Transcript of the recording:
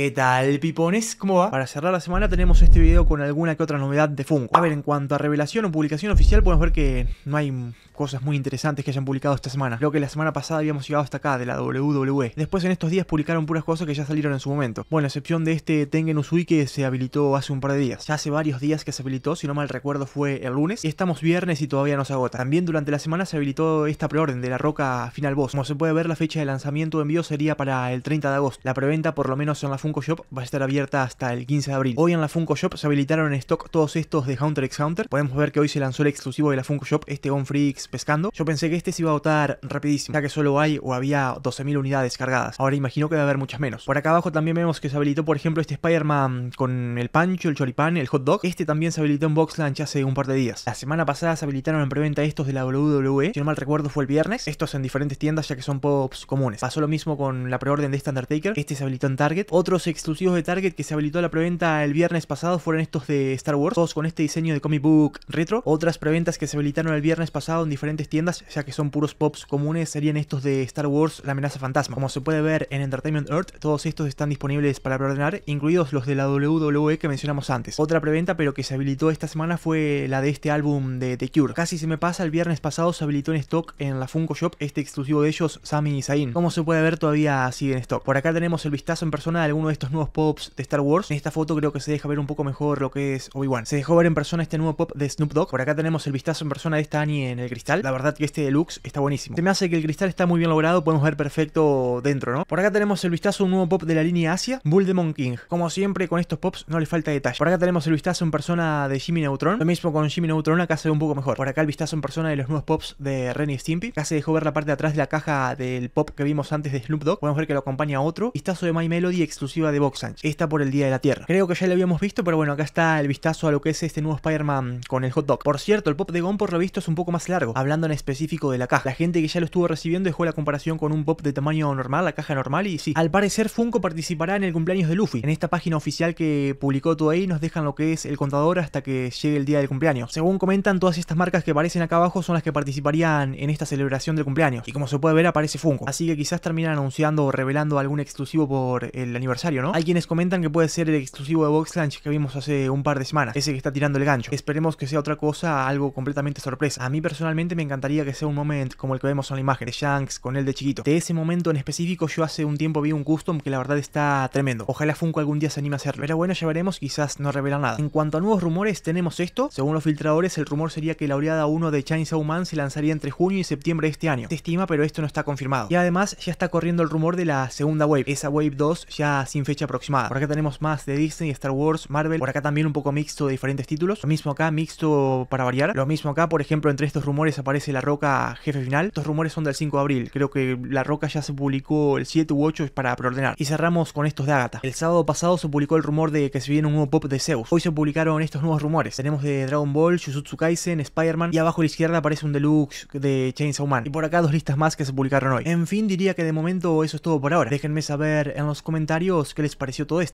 ¿Qué tal, pipones? ¿Cómo va? Para cerrar la semana tenemos este video con alguna que otra novedad de Funko. A ver, en cuanto a revelación o publicación oficial, podemos ver que no hay cosas muy interesantes que hayan publicado esta semana. Creo que la semana pasada habíamos llegado hasta acá, de la WWE. Después en estos días publicaron puras cosas que ya salieron en su momento. Bueno, a excepción de este Tengen Usui que se habilitó hace un par de días. Ya hace varios días que se habilitó, si no mal recuerdo fue el lunes. Y estamos viernes y todavía no se agota. También durante la semana se habilitó esta preorden de la Roca Final Boss. Como se puede ver, la fecha de lanzamiento de envío sería para el 30 de agosto. La preventa por lo menos en la Funko Shop va a estar abierta hasta el 15 de abril. Hoy en la Funko Shop se habilitaron en stock todos estos de Hunter x Hunter. Podemos ver que hoy se lanzó el exclusivo de la Funko Shop, este Gon Freaks pescando. Yo pensé que este se iba a agotar rapidísimo, ya que solo hay o había 12.000 unidades cargadas. Ahora imagino que va a haber muchas menos. Por acá abajo también vemos que se habilitó, por ejemplo, este Spider-Man con el pancho, el choripán, el hot dog. Este también se habilitó en Box Lunch hace un par de días. La semana pasada se habilitaron en preventa estos de la WWE. Si no mal recuerdo fue el viernes. Estos en diferentes tiendas ya que son pops comunes. Pasó lo mismo con la preorden de este Undertaker. Este se habilitó en Target. Otro los exclusivos de Target que se habilitó la preventa el viernes pasado fueron estos de Star Wars, todos con este diseño de comic book retro. Otras preventas que se habilitaron el viernes pasado en diferentes tiendas, ya que son puros pops comunes, serían estos de Star Wars, La amenaza fantasma. Como se puede ver en Entertainment Earth, todos estos están disponibles para preordenar, incluidos los de la WWE que mencionamos antes. Otra preventa pero que se habilitó esta semana fue la de este álbum de The Cure. Casi se me pasa, el viernes pasado se habilitó en stock en la Funko Shop este exclusivo de ellos, Sammy y Zayn. Como se puede ver todavía sigue en stock. Por acá tenemos el vistazo en persona de uno de estos nuevos pops de Star Wars. En esta foto creo que se deja ver un poco mejor lo que es Obi-Wan. Se dejó ver en persona este nuevo pop de Snoop Dogg. Por acá tenemos el vistazo en persona de esta Annie en el cristal. La verdad que este deluxe está buenísimo. Se me hace que el cristal está muy bien logrado, podemos ver perfecto dentro, ¿no? Por acá tenemos el vistazo un nuevo pop de la línea Asia, Bull King. Como siempre con estos pops no le falta detalle. Por acá tenemos el vistazo en persona de Jimmy Neutron. Lo mismo con Jimmy Neutron, acá se ve un poco mejor. Por acá el vistazo en persona de los nuevos pops de Renny Stimpy. Acá se dejó ver la parte de atrás de la caja del pop que vimos antes de Snoop Dogg. Podemos ver que lo acompaña otro. Vistazo de My Melody exclusivo de Box está esta por el Día de la Tierra. Creo que ya lo habíamos visto, pero bueno, acá está el vistazo a lo que es este nuevo Spider-Man con el hot dog. Por cierto, el pop de Gon por lo visto es un poco más largo, hablando en específico de la caja. La gente que ya lo estuvo recibiendo dejó la comparación con un pop de tamaño normal, la caja normal, y sí, al parecer Funko participará en el cumpleaños de Luffy. En esta página oficial que publicó todo ahí nos dejan lo que es el contador hasta que llegue el día del cumpleaños. Según comentan, todas estas marcas que aparecen acá abajo son las que participarían en esta celebración del cumpleaños. Y como se puede ver, aparece Funko. Así que quizás terminan anunciando o revelando algún exclusivo por el aniversario ¿no? Hay quienes comentan que puede ser el exclusivo de Box Lunch que vimos hace un par de semanas, ese que está tirando el gancho. Esperemos que sea otra cosa, algo completamente sorpresa. A mí personalmente me encantaría que sea un momento como el que vemos en la imagen, de Shanks con el de chiquito. De ese momento en específico yo hace un tiempo vi un custom que la verdad está tremendo. Ojalá Funko algún día se anime a hacerlo. Pero bueno, ya veremos, quizás no revela nada. En cuanto a nuevos rumores, tenemos esto. Según los filtradores, el rumor sería que la oleada 1 de Chainsaw Man se lanzaría entre junio y septiembre de este año. Se estima, pero esto no está confirmado. Y además ya está corriendo el rumor de la segunda wave. Esa wave 2 ya sin fecha aproximada. Por acá tenemos más de Disney, Star Wars, Marvel. Por acá también un poco mixto de diferentes títulos. Lo mismo acá, mixto para variar. Lo mismo acá, por ejemplo, entre estos rumores aparece La Roca Jefe Final. Estos rumores son del 5 de abril. Creo que La Roca ya se publicó el 7 u 8 para preordenar. Y cerramos con estos de Agatha. El sábado pasado se publicó el rumor de que se viene un nuevo pop de Zeus. Hoy se publicaron estos nuevos rumores. Tenemos de Dragon Ball, Jujutsu Kaisen, Spider-Man. Y abajo a la izquierda aparece un deluxe de Chainsaw Man. Y por acá dos listas más que se publicaron hoy. En fin, diría que de momento eso es todo por ahora. Déjenme saber en los comentarios ¿qué les pareció todo esto?